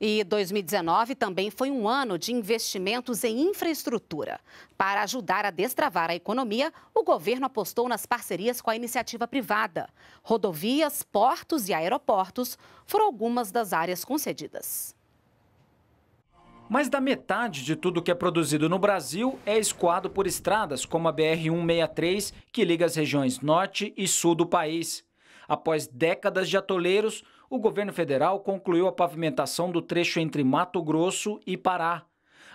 E 2019 também foi um ano de investimentos em infraestrutura. Para ajudar a destravar a economia, o governo apostou nas parcerias com a iniciativa privada. Rodovias, portos e aeroportos foram algumas das áreas concedidas. Mais da metade de tudo que é produzido no Brasil é escoado por estradas como a BR-163, que liga as regiões norte e sul do país. Após décadas de atoleiros, o governo federal concluiu a pavimentação do trecho entre Mato Grosso e Pará.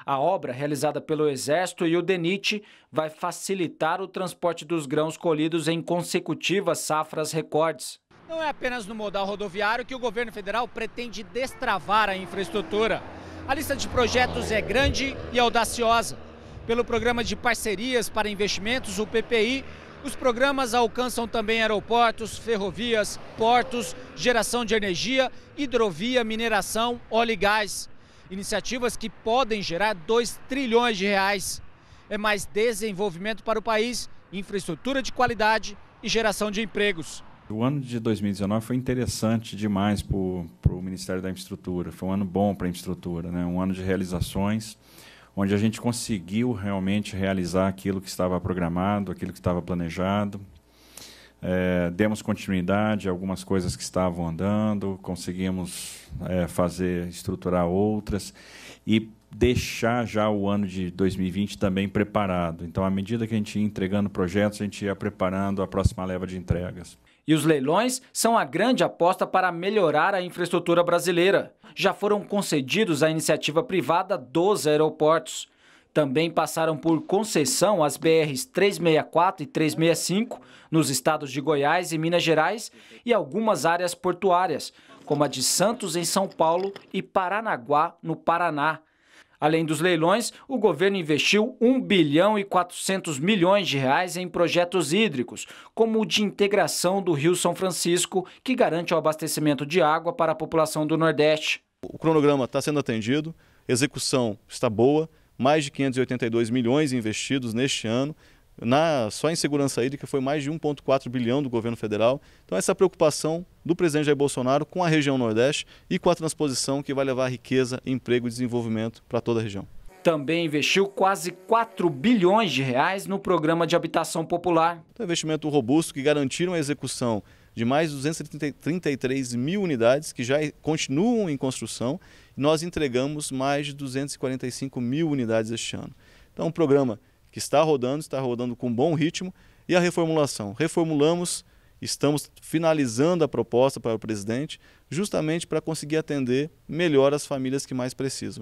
A obra, realizada pelo Exército e o DENIT, vai facilitar o transporte dos grãos colhidos em consecutivas safras recordes. Não é apenas no modal rodoviário que o governo federal pretende destravar a infraestrutura. A lista de projetos é grande e audaciosa. Pelo Programa de Parcerias para Investimentos, o PPI, os programas alcançam também aeroportos, ferrovias, portos, geração de energia, hidrovia, mineração, óleo e gás. Iniciativas que podem gerar 2 trilhões de reais. É mais desenvolvimento para o país, infraestrutura de qualidade e geração de empregos. O ano de 2019 foi interessante demais para o Ministério da Infraestrutura. Foi um ano bom para a infraestrutura, né? um ano de realizações onde a gente conseguiu realmente realizar aquilo que estava programado, aquilo que estava planejado. É, demos continuidade a algumas coisas que estavam andando, conseguimos é, fazer estruturar outras e deixar já o ano de 2020 também preparado. Então, à medida que a gente ia entregando projetos, a gente ia preparando a próxima leva de entregas. E os leilões são a grande aposta para melhorar a infraestrutura brasileira. Já foram concedidos à iniciativa privada 12 aeroportos. Também passaram por concessão as BRs 364 e 365 nos estados de Goiás e Minas Gerais e algumas áreas portuárias, como a de Santos em São Paulo e Paranaguá no Paraná. Além dos leilões, o governo investiu 1 bilhão e 400 milhões de reais em projetos hídricos, como o de integração do Rio São Francisco, que garante o abastecimento de água para a população do Nordeste. O cronograma está sendo atendido, execução está boa, mais de 582 milhões investidos neste ano na, só em segurança hídrica foi mais de 1,4 bilhão do governo federal. Então, essa preocupação do presidente Jair Bolsonaro com a região Nordeste e com a transposição que vai levar riqueza, emprego e desenvolvimento para toda a região. Também investiu quase 4 bilhões de reais no programa de habitação popular. Então, é investimento robusto que garantiram a execução de mais de 233 mil unidades que já continuam em construção. Nós entregamos mais de 245 mil unidades este ano. Então, um programa que está rodando, está rodando com bom ritmo, e a reformulação. Reformulamos, estamos finalizando a proposta para o presidente, justamente para conseguir atender melhor as famílias que mais precisam.